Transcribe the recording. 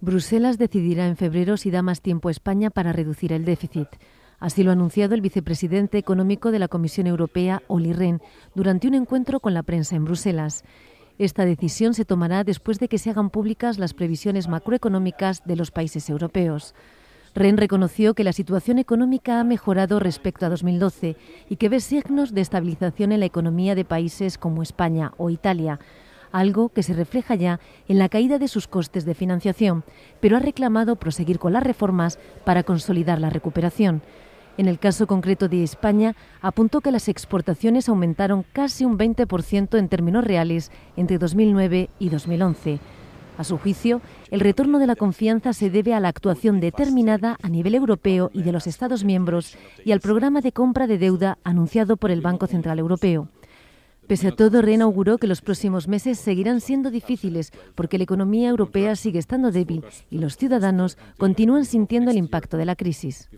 Bruselas decidirá en febrero si da más tiempo a España para reducir el déficit. Así lo ha anunciado el vicepresidente económico de la Comisión Europea, Olli Rehn, durante un encuentro con la prensa en Bruselas. Esta decisión se tomará después de que se hagan públicas las previsiones macroeconómicas de los países europeos. Rehn reconoció que la situación económica ha mejorado respecto a 2012 y que ve signos de estabilización en la economía de países como España o Italia, algo que se refleja ya en la caída de sus costes de financiación, pero ha reclamado proseguir con las reformas para consolidar la recuperación. En el caso concreto de España, apuntó que las exportaciones aumentaron casi un 20% en términos reales entre 2009 y 2011. A su juicio, el retorno de la confianza se debe a la actuación determinada a nivel europeo y de los Estados miembros y al programa de compra de deuda anunciado por el Banco Central Europeo. Pese a todo, reinauguró que los próximos meses seguirán siendo difíciles porque la economía europea sigue estando débil y los ciudadanos continúan sintiendo el impacto de la crisis.